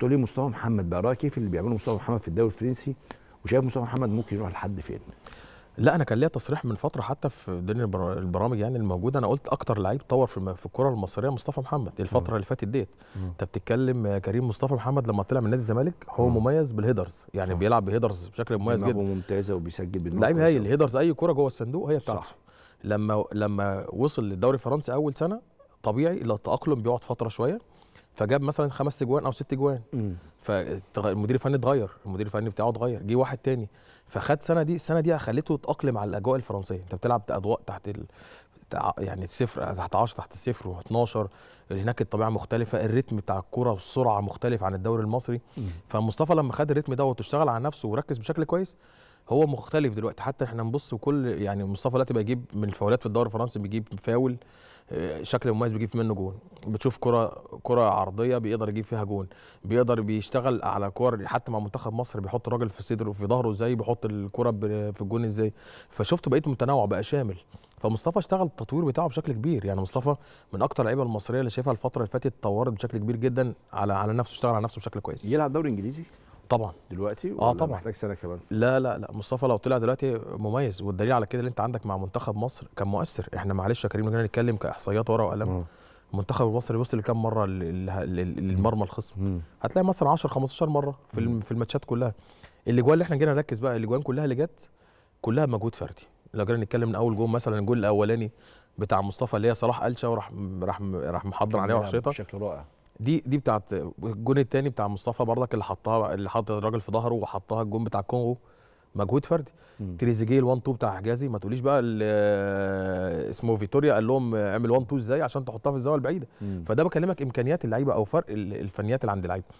بتقول لي مصطفى محمد بقى رايك كيف إيه اللي بيعمله مصطفى محمد في الدوري الفرنسي وشايف مصطفى محمد ممكن يروح لحد فين؟ لا انا كان ليا تصريح من فتره حتى في دنيا البرامج يعني الموجوده انا قلت اكتر لعيب طور في في الكره المصريه مصطفى محمد الفتره مم. اللي فاتت ديت انت بتتكلم كريم مصطفى محمد لما طلع من نادي الزمالك هو مم. مميز بالهيدرز يعني صح. بيلعب بهيدرز بشكل مميز جدا ممتازه وبيسجل بالنقطه لعيب هايل الهيدرز اي كره جوه الصندوق هي بتاعته صح. لما لما وصل للدوري الفرنسي اول سنه طبيعي التاقلم بيقعد فتره شويه فجاب مثلا خمس جوان او ست جوان فالمدير الفني اتغير المدير الفني بتاعه اتغير جه واحد تاني فخد سنه دي السنه دي خليته يتاقلم على الاجواء الفرنسيه انت بتلعب اضواء تحت ال... يعني الصفر تحت 10 تحت الصفر و12 هناك الطبيعه مختلفه الريتم بتاع الكوره والسرعه مختلف عن الدوري المصري مم. فمصطفى لما خد الريتم ده واشتغل على نفسه وركز بشكل كويس هو مختلف دلوقتي حتى احنا نبص وكل يعني مصطفى دلوقتي بيجيب من الفاولات في الدوري الفرنسي بيجيب فاول آه، شكل مميز بيجيب منه جون بتشوف كره كره عرضيه بيقدر يجيب فيها جون بيقدر بيشتغل على كور حتى مع منتخب مصر بيحط الراجل في صدره في ظهره ازاي بيحط الكره في الجون ازاي فشفت بقيت متنوع بقى شامل فمصطفى اشتغل التطوير بتاعه بشكل كبير يعني مصطفى من اكتر اللعيبه المصريه اللي شايفها الفتره اللي فاتت اتطورت بشكل كبير جدا على على نفسه اشتغل على نفسه بشكل كويس يلعب دوري انجليزي طبعا دلوقتي اه طبعا محتاج سنه كمان لا لا لا مصطفى لو طلع دلوقتي مميز والدليل على كده اللي انت عندك مع منتخب مصر كان مؤثر احنا معلش يا كريم لو جينا نتكلم كاحصائيات ورقه وقلم المنتخب المصري وصل لكام مره للمرمى الخصم هتلاقي مثلا 10 15 مره في في الماتشات كلها الاجوان اللي احنا جينا نركز بقى الاجوان كلها اللي جت كلها مجهود فردي لو جينا نتكلم من اول جون مثلا الجول الاولاني بتاع مصطفى اللي هي صلاح قلشه وراح راح راح محضر عليها وحشيطه بشكل رائع دي دي بتاعت الجون الثاني بتاع مصطفى برضك اللي حطها اللي حط الراجل في ظهره وحطها الجون بتاع الكونغو مجهود فردي تريزيجيه ال 1 2 بتاع حجازي ما تقوليش بقى آه، اسمه فيتوريا قال لهم اعمل 1 2 ازاي عشان تحطها في الزاويه البعيده فده بكلمك امكانيات اللعيبه او فرق الفنيات اللي عند اللعيبه